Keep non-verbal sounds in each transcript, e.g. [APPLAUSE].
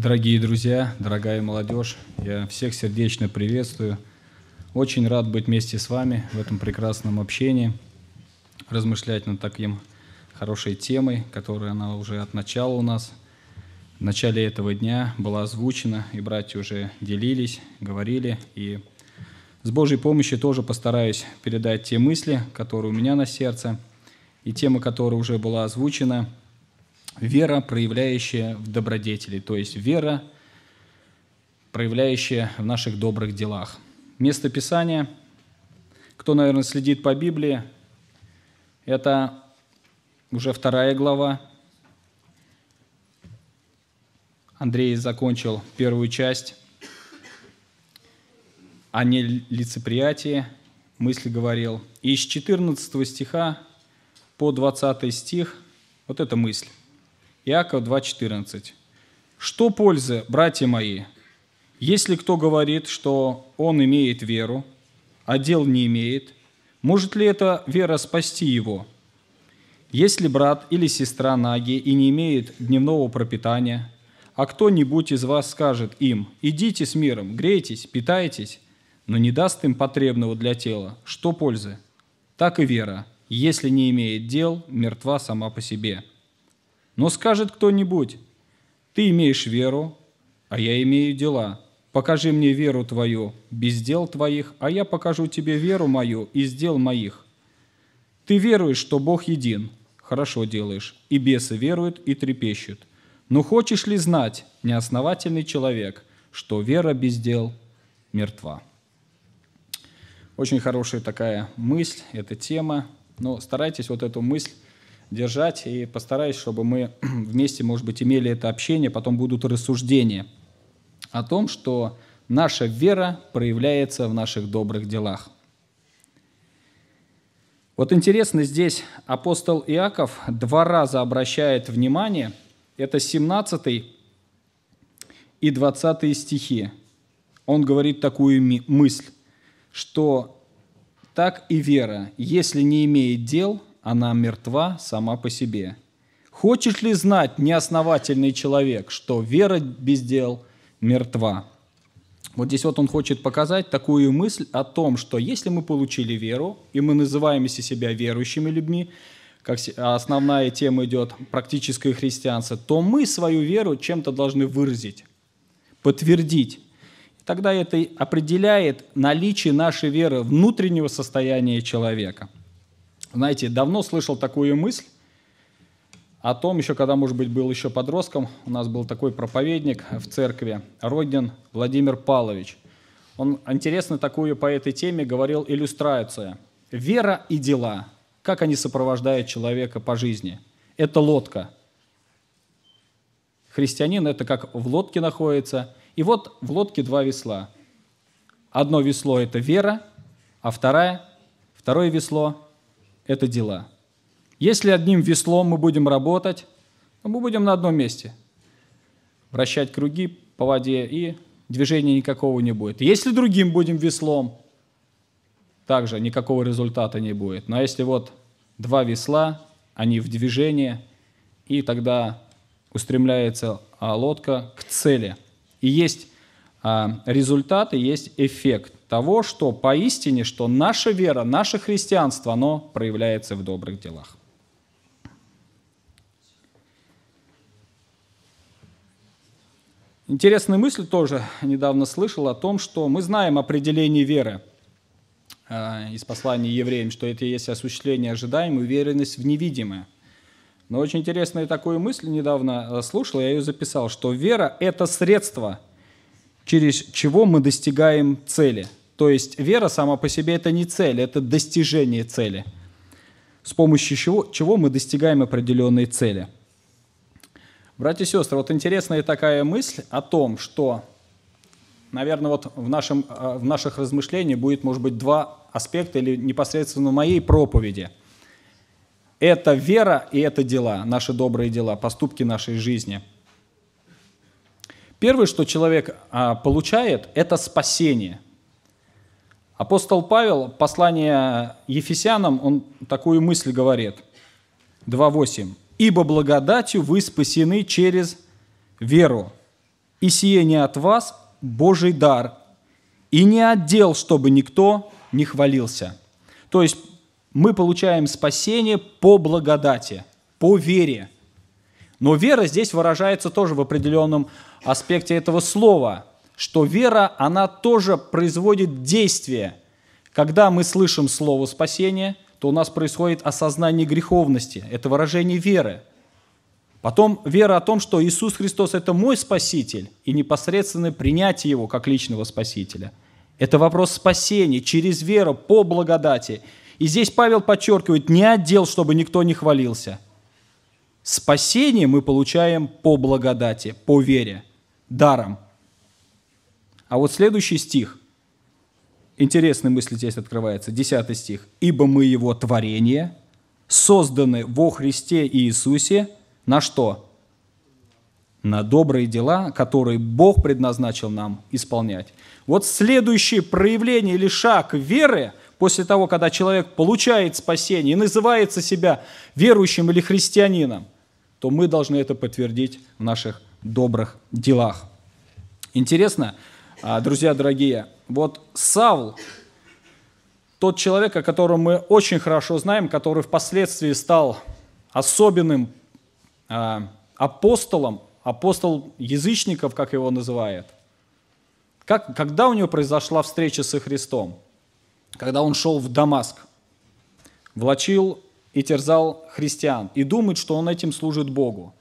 Дорогие друзья, дорогая молодежь, я всех сердечно приветствую. Очень рад быть вместе с вами в этом прекрасном общении, размышлять над таким хорошей темой, которая она уже от начала у нас, в начале этого дня была озвучена, и братья уже делились, говорили, и с Божьей помощью тоже постараюсь передать те мысли, которые у меня на сердце, и тема, которая уже была озвучена – вера, проявляющая в добродетели, то есть вера, проявляющая в наших добрых делах. Место Писания, кто, наверное, следит по Библии, это уже вторая глава. Андрей закончил первую часть о нелицеприятии, мысли говорил. И с 14 стиха по 20 стих вот эта мысль. Иаков 2,14. «Что пользы, братья мои, если кто говорит, что он имеет веру, а дел не имеет, может ли эта вера спасти его? Если брат или сестра наги и не имеет дневного пропитания, а кто-нибудь из вас скажет им, идите с миром, грейтесь, питайтесь, но не даст им потребного для тела, что пользы? Так и вера, если не имеет дел, мертва сама по себе». Но скажет кто-нибудь, «Ты имеешь веру, а я имею дела. Покажи мне веру твою без дел твоих, а я покажу тебе веру мою из дел моих. Ты веруешь, что Бог един, хорошо делаешь, и бесы веруют и трепещут. Но хочешь ли знать, неосновательный человек, что вера без дел мертва?» Очень хорошая такая мысль, эта тема, но старайтесь вот эту мысль держать. И постараюсь, чтобы мы [CLEARS THROAT] вместе, может быть, имели это общение, потом будут рассуждения о том, что наша вера проявляется в наших добрых делах. Вот интересно, здесь апостол Иаков два раза обращает внимание, это 17 и 20 стихи. Он говорит такую мысль, что так и вера, если не имеет дел, она мертва сама по себе. Хочешь ли знать, неосновательный человек, что вера без дел мертва? Вот здесь вот он хочет показать такую мысль о том, что если мы получили веру, и мы называемся себя верующими людьми, как а основная тема идет практическое христианство, то мы свою веру чем-то должны выразить, подтвердить. Тогда это определяет наличие нашей веры внутреннего состояния человека – знаете, давно слышал такую мысль о том, еще когда, может быть, был еще подростком, у нас был такой проповедник в церкви, Родин Владимир Павлович. Он интересно такую по этой теме говорил иллюстрация. Вера и дела, как они сопровождают человека по жизни. Это лодка. Христианин – это как в лодке находится. И вот в лодке два весла. Одно весло – это вера, а вторая, второе весло это дела. Если одним веслом мы будем работать, то мы будем на одном месте. Вращать круги по воде, и движения никакого не будет. Если другим будем веслом, также никакого результата не будет. Но если вот два весла, они в движении, и тогда устремляется а, лодка к цели. И есть а, результат, и есть эффект того, что поистине, что наша вера, наше христианство, оно проявляется в добрых делах. Интересная мысль тоже недавно слышал о том, что мы знаем определение веры э, из послания евреям, что это и есть осуществление ожидаемой, уверенность в невидимое. Но очень интересную такую мысль недавно э, слушал, я ее записал, что вера – это средство, через чего мы достигаем цели – то есть вера сама по себе это не цель, это достижение цели, с помощью чего, чего мы достигаем определенной цели. Братья и сестры, вот интересная такая мысль о том, что, наверное, вот в, нашем, э, в наших размышлениях будет, может быть, два аспекта или непосредственно моей проповеди. Это вера и это дела, наши добрые дела, поступки нашей жизни – Первое, что человек а, получает, это спасение. Апостол Павел, послание Ефесянам, он такую мысль говорит. 2.8. «Ибо благодатью вы спасены через веру, и сие не от вас Божий дар, и не отдел, чтобы никто не хвалился». То есть мы получаем спасение по благодати, по вере. Но вера здесь выражается тоже в определенном аспекте этого слова – что вера, она тоже производит действие. Когда мы слышим слово спасения, то у нас происходит осознание греховности. Это выражение веры. Потом вера о том, что Иисус Христос – это мой Спаситель, и непосредственное принятие Его как личного Спасителя. Это вопрос спасения через веру, по благодати. И здесь Павел подчеркивает, не отдел, чтобы никто не хвалился. Спасение мы получаем по благодати, по вере, даром – а вот следующий стих, интересная мысль здесь открывается, 10 стих. «Ибо мы Его творение, созданы во Христе Иисусе на что? На добрые дела, которые Бог предназначил нам исполнять. Вот следующее проявление или шаг веры – после того, когда человек получает спасение и называется себя верующим или христианином, то мы должны это подтвердить в наших добрых делах. Интересно, а, друзья дорогие, вот Савл, тот человек, о котором мы очень хорошо знаем, который впоследствии стал особенным а, апостолом, апостол язычников, как его называют. Как, когда у него произошла встреча со Христом? Когда он шел в Дамаск, влачил и терзал христиан, и думает, что он этим служит Богу.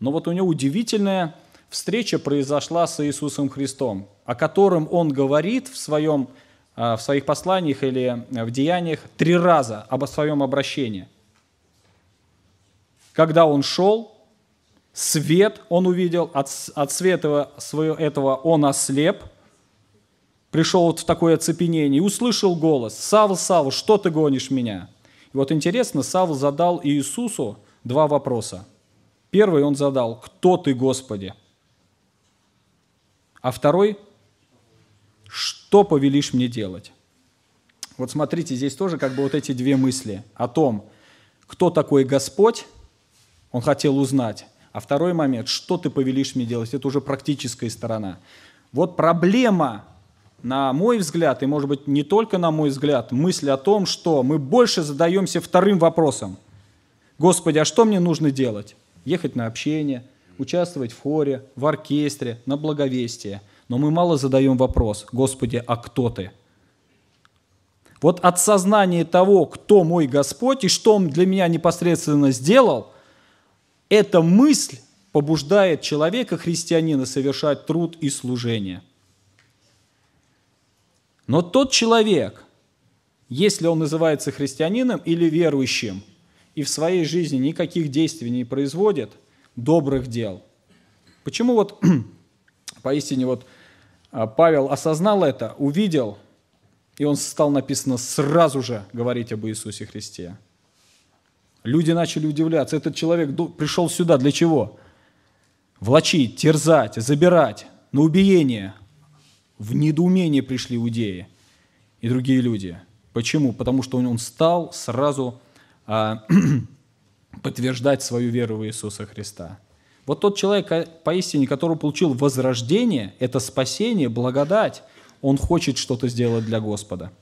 Но вот у него удивительное встреча произошла с Иисусом Христом, о котором он говорит в, своем, а, в своих посланиях или а, в деяниях три раза об своем обращении. Когда он шел, свет он увидел, от, от света своего, этого он ослеп, пришел вот в такое оцепенение и услышал голос «Савл, Савл, что ты гонишь меня?» И вот интересно, Савл задал Иисусу два вопроса. Первый он задал «Кто ты, Господи?» А второй – что повелишь мне делать? Вот смотрите, здесь тоже как бы вот эти две мысли о том, кто такой Господь, он хотел узнать. А второй момент, что ты повелишь мне делать, это уже практическая сторона. Вот проблема, на мой взгляд, и может быть не только на мой взгляд, мысль о том, что мы больше задаемся вторым вопросом. Господи, а что мне нужно делать? Ехать на общение, участвовать в хоре, в оркестре, на благовестие. Но мы мало задаем вопрос, Господи, а кто Ты? Вот от сознания того, кто мой Господь и что Он для меня непосредственно сделал, эта мысль побуждает человека, христианина, совершать труд и служение. Но тот человек, если он называется христианином или верующим, и в своей жизни никаких действий не производит – добрых дел. Почему вот [CLEARS THROAT] поистине вот а, Павел осознал это, увидел, и он стал, написано, сразу же говорить об Иисусе Христе. Люди начали удивляться. Этот человек пришел сюда для чего? Влачить, терзать, забирать, на убиение. В недоумение пришли иудеи и другие люди. Почему? Потому что он стал сразу а, [CLEARS THROAT] подтверждать свою веру в Иисуса Христа. Вот тот человек, поистине, который получил возрождение, это спасение, благодать, он хочет что-то сделать для Господа.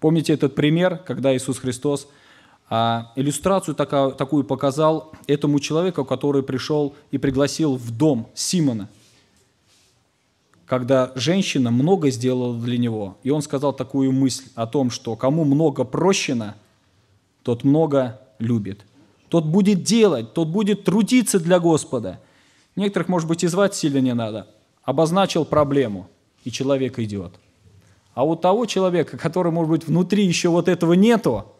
Помните этот пример, когда Иисус Христос а, иллюстрацию такую, такую показал этому человеку, который пришел и пригласил в дом Симона, когда женщина много сделала для него. И он сказал такую мысль о том, что кому много прощено, тот много любит тот будет делать, тот будет трудиться для Господа. Некоторых, может быть, и звать сильно не надо. Обозначил проблему, и человек идет. А у того человека, который, может быть, внутри еще вот этого нету,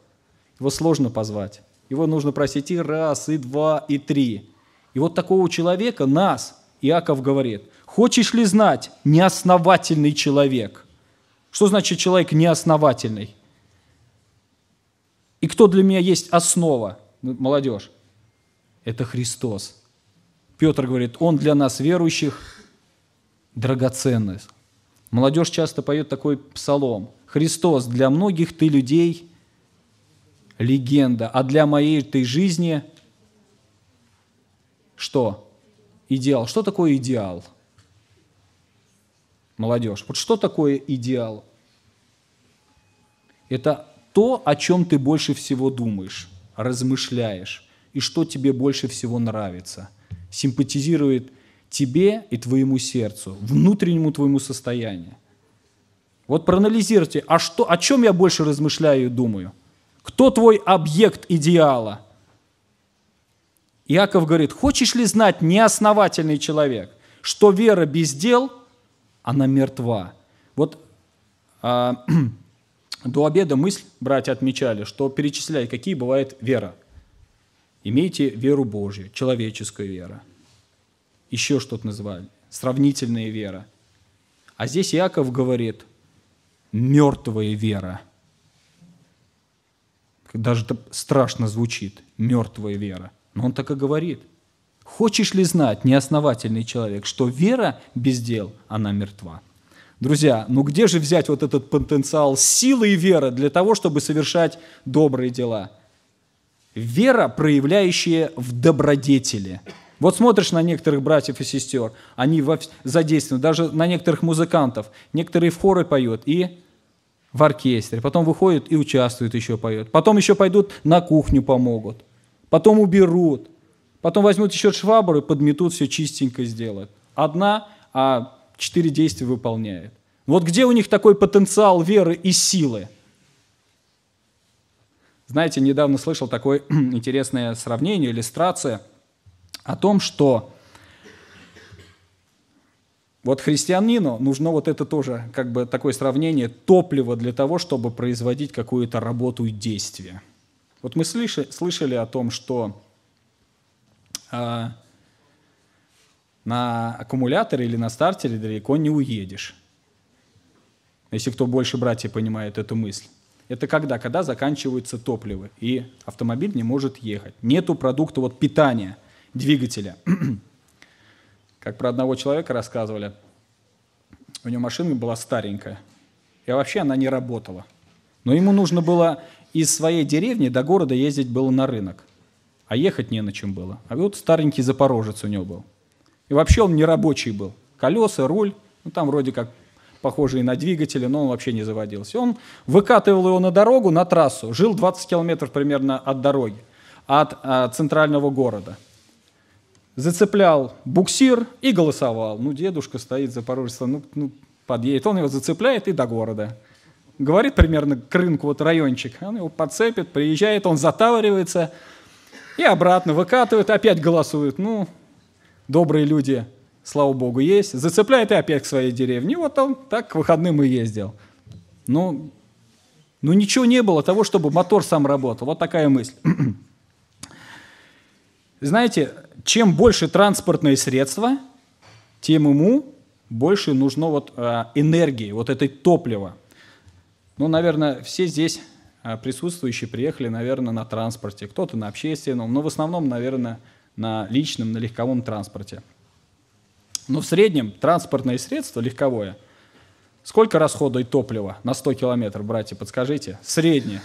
его сложно позвать. Его нужно просить и раз, и два, и три. И вот такого человека, нас, Иаков говорит, хочешь ли знать, неосновательный человек. Что значит человек неосновательный? И кто для меня есть основа? Ну, молодежь, это Христос. Петр говорит, Он для нас, верующих, драгоценность. Молодежь часто поет такой псалом. «Христос, для многих ты людей легенда, а для моей ты жизни что? Идеал. Что такое идеал? Молодежь, вот что такое идеал? Это то, о чем ты больше всего думаешь размышляешь и что тебе больше всего нравится, симпатизирует тебе и твоему сердцу, внутреннему твоему состоянию. Вот проанализируйте, а что, о чем я больше размышляю и думаю? Кто твой объект идеала? Иаков говорит, хочешь ли знать неосновательный человек, что вера без дел, она мертва. Вот а, [CLEARS THROAT] До обеда мысль, братья отмечали, что перечисляли, какие бывает вера. Имейте веру Божью, человеческую веру. Еще что-то назвали, Сравнительная вера. А здесь Яков говорит, мертвая вера. Даже это страшно звучит, мертвая вера. Но он так и говорит. Хочешь ли знать, неосновательный человек, что вера без дел, она мертва? Друзья, ну где же взять вот этот потенциал силы и веры для того, чтобы совершать добрые дела? Вера, проявляющая в добродетели. Вот смотришь на некоторых братьев и сестер, они задействованы, даже на некоторых музыкантов. Некоторые в хоры поют и в оркестре, потом выходят и участвуют еще поют. Потом еще пойдут на кухню помогут, потом уберут, потом возьмут еще швабру и подметут все чистенько сделают. Одна, а четыре действия выполняет. Вот где у них такой потенциал веры и силы? Знаете, недавно слышал такое [CLEARS THROAT] интересное сравнение, иллюстрация о том, что вот христианину нужно вот это тоже, как бы такое сравнение, топливо для того, чтобы производить какую-то работу и действие. Вот мы слышали, слышали о том, что а, на аккумуляторе или на стартере далеко не уедешь. Если кто больше братья понимает эту мысль. Это когда? Когда заканчиваются топливо, и автомобиль не может ехать. Нету продукта вот, питания двигателя. [CLEARS THROAT] как про одного человека рассказывали, у него машина была старенькая, и вообще она не работала. Но ему нужно было из своей деревни до города ездить было на рынок, а ехать не на чем было. А вот старенький запорожец у него был – и вообще он не рабочий был. Колеса, руль, ну там вроде как похожие на двигатели, но он вообще не заводился. Он выкатывал его на дорогу, на трассу, жил 20 километров примерно от дороги, от, от а, центрального города. Зацеплял буксир и голосовал. Ну, дедушка стоит запорожец, ну, ну, подъедет. Он его зацепляет и до города. Говорит примерно к рынку, вот райончик. Он его подцепит, приезжает, он затаваривается и обратно выкатывает, опять голосует. Ну, добрые люди, слава богу, есть. Зацепляет и опять к своей деревне. вот он так к выходным и ездил. Ну, ну ничего не было того, чтобы мотор сам работал. Вот такая мысль. [CLEARS THROAT] Знаете, чем больше транспортные средства, тем ему больше нужно вот э, энергии, вот этой топлива. Ну, наверное, все здесь а, присутствующие приехали, наверное, на транспорте, кто-то на общественном, но в основном, наверное, на личном, на легковом транспорте. Но в среднем транспортное средство легковое, сколько расходует топлива на 100 километров, братья, подскажите? Среднее.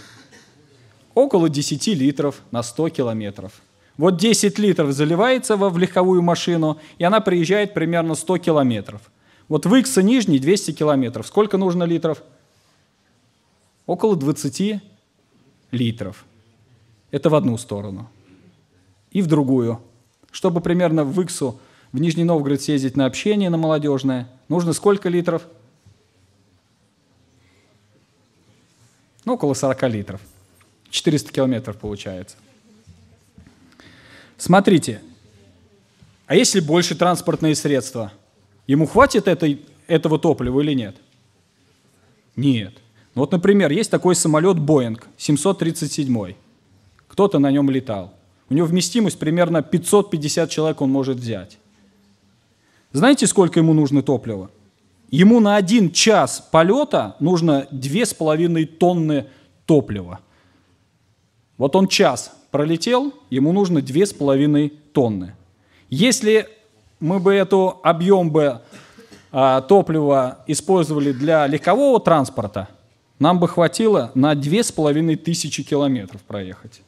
Около 10 литров на 100 километров. Вот 10 литров заливается в легковую машину, и она приезжает примерно 100 километров. Вот в Икса нижний 200 километров. Сколько нужно литров? Около 20 литров. Это в одну сторону и в другую. Чтобы примерно в Иксу в Нижний Новгород съездить на общение, на молодежное, нужно сколько литров? Ну, около 40 литров. 400 километров получается. Смотрите, а если больше транспортные средства? Ему хватит этой, этого топлива или нет? Нет. Ну, вот, например, есть такой самолет Боинг 737. Кто-то на нем летал. У него вместимость примерно 550 человек он может взять. Знаете, сколько ему нужно топлива? Ему на один час полета нужно 2,5 тонны топлива. Вот он час пролетел, ему нужно 2,5 тонны. Если мы бы эту объем бы а, топлива использовали для легкового транспорта, нам бы хватило на 2,5 тысячи километров проехать.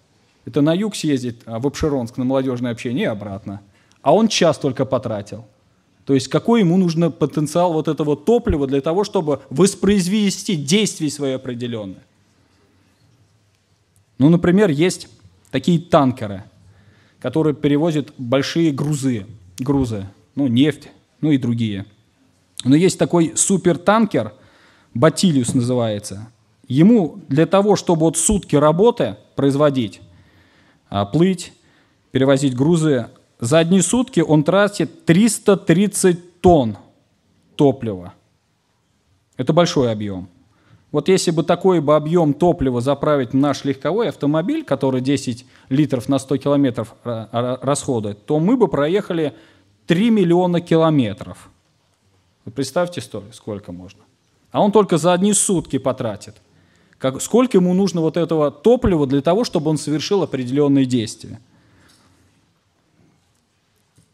Это на юг съездить а в Обширонск на молодежное общение и обратно. А он час только потратил. То есть какой ему нужен потенциал вот этого топлива для того, чтобы воспроизвести действия свои определенные. Ну, например, есть такие танкеры, которые перевозят большие грузы, грузы, ну, нефть, ну и другие. Но есть такой супертанкер, Батилиус называется. Ему для того, чтобы вот сутки работы производить, а, плыть, перевозить грузы. За одни сутки он тратит 330 тонн топлива. Это большой объем. Вот если бы такой бы объем топлива заправить в наш легковой автомобиль, который 10 литров на 100 километров расходует, то мы бы проехали 3 миллиона километров. Вы представьте, сколько можно. А он только за одни сутки потратит. Как, сколько ему нужно вот этого топлива для того, чтобы он совершил определенные действия.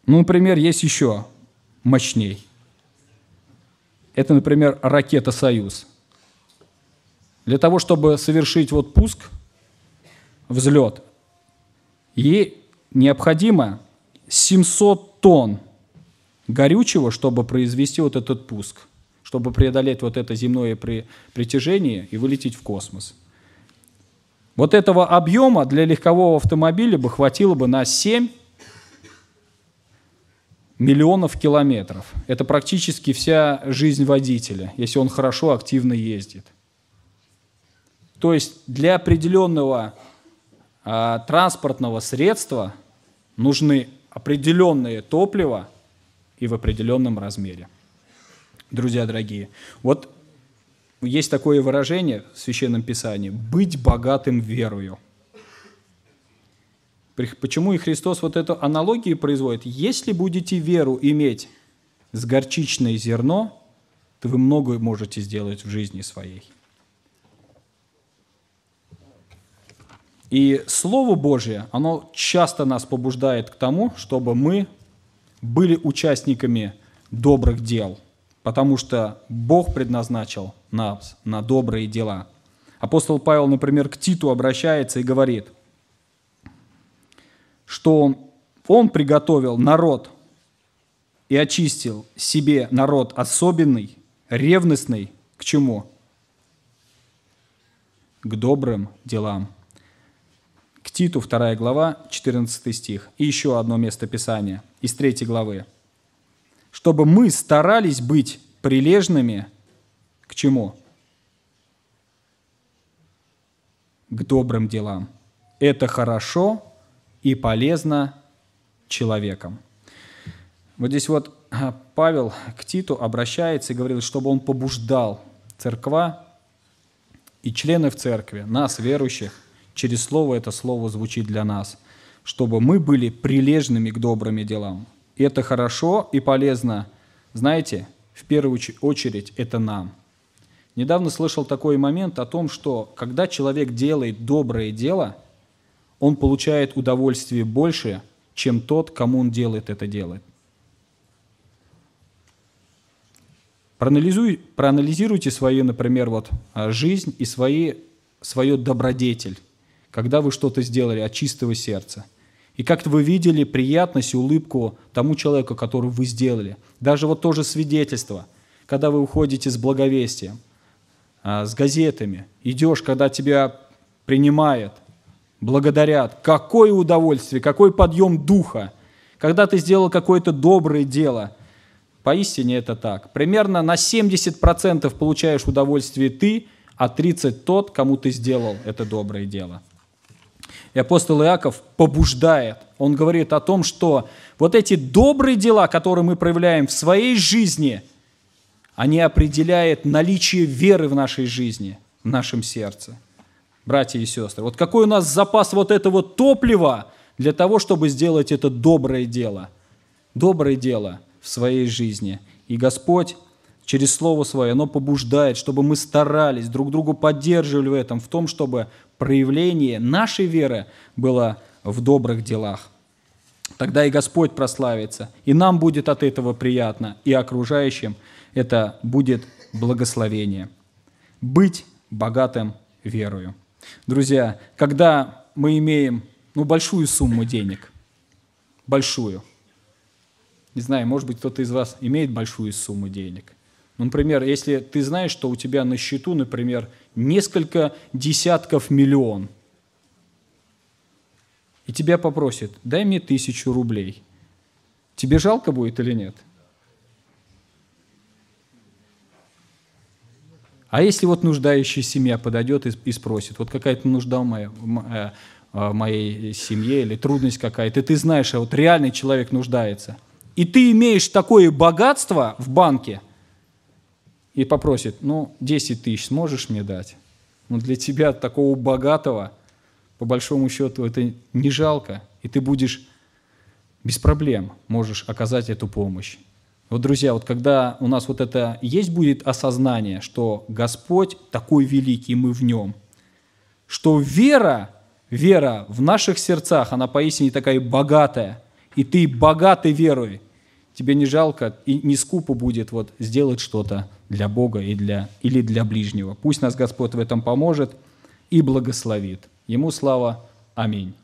Ну, например, есть еще мощней. Это, например, ракета «Союз». Для того, чтобы совершить вот пуск, взлет, ей необходимо 700 тонн горючего, чтобы произвести вот этот пуск чтобы преодолеть вот это земное притяжение и вылететь в космос. Вот этого объема для легкового автомобиля бы хватило бы на 7 миллионов километров. Это практически вся жизнь водителя, если он хорошо, активно ездит. То есть для определенного а, транспортного средства нужны определенные топлива и в определенном размере друзья дорогие. Вот есть такое выражение в Священном Писании – быть богатым верою. Почему и Христос вот эту аналогию производит? Если будете веру иметь с горчичное зерно, то вы многое можете сделать в жизни своей. И Слово Божье, оно часто нас побуждает к тому, чтобы мы были участниками добрых дел – потому что Бог предназначил нас на добрые дела. Апостол Павел, например, к Титу обращается и говорит, что он приготовил народ и очистил себе народ особенный, ревностный к чему? К добрым делам. К Титу 2 глава, 14 стих. И еще одно место Писания из 3 главы чтобы мы старались быть прилежными к чему? К добрым делам. Это хорошо и полезно человеком. Вот здесь вот а, Павел к Титу обращается и говорит, чтобы он побуждал церква и члены в церкви, нас, верующих, через слово это слово звучит для нас, чтобы мы были прилежными к добрым делам. И это хорошо и полезно. Знаете, в первую очередь это нам. Недавно слышал такой момент о том, что когда человек делает доброе дело, он получает удовольствие больше, чем тот, кому он делает это дело. Проанализуй, проанализируйте свою, например, вот, а, жизнь и свои, свое добродетель, когда вы что-то сделали от чистого сердца – и как-то вы видели приятность и улыбку тому человеку, которого вы сделали. Даже вот тоже свидетельство, когда вы уходите с благовестием, а, с газетами, идешь, когда тебя принимают, благодарят. Какое удовольствие, какой подъем духа, когда ты сделал какое-то доброе дело. Поистине это так. Примерно на 70% получаешь удовольствие ты, а 30% тот, кому ты сделал это доброе дело. И апостол Иаков побуждает. Он говорит о том, что вот эти добрые дела, которые мы проявляем в своей жизни, они определяют наличие веры в нашей жизни, в нашем сердце. Братья и сестры, вот какой у нас запас вот этого топлива для того, чтобы сделать это доброе дело. Доброе дело в своей жизни. И Господь через Слово Свое, оно побуждает, чтобы мы старались, друг другу поддерживали в этом, в том, чтобы проявление нашей веры было в добрых делах. Тогда и Господь прославится, и нам будет от этого приятно, и окружающим это будет благословение. Быть богатым верою. Друзья, когда мы имеем ну, большую сумму денег, большую, не знаю, может быть, кто-то из вас имеет большую сумму денег – Например, если ты знаешь, что у тебя на счету, например, несколько десятков миллион, и тебя попросят, дай мне тысячу рублей. Тебе жалко будет или нет? А если вот нуждающая семья подойдет и, спросит, вот какая-то нужда моя, э, э, в моей семье или трудность какая-то, и ты знаешь, а вот реальный человек нуждается, и ты имеешь такое богатство в банке – и попросит, ну, 10 тысяч сможешь мне дать? Ну, для тебя, такого богатого, по большому счету, это не жалко, и ты будешь без проблем можешь оказать эту помощь. Вот, друзья, вот когда у нас вот это есть будет осознание, что Господь такой великий, мы в Нем, что вера, вера в наших сердцах, она поистине такая богатая, и ты богатый верой, тебе не жалко и не скупо будет вот сделать что-то для Бога и для, или для ближнего. Пусть нас Господь в этом поможет и благословит. Ему слава. Аминь.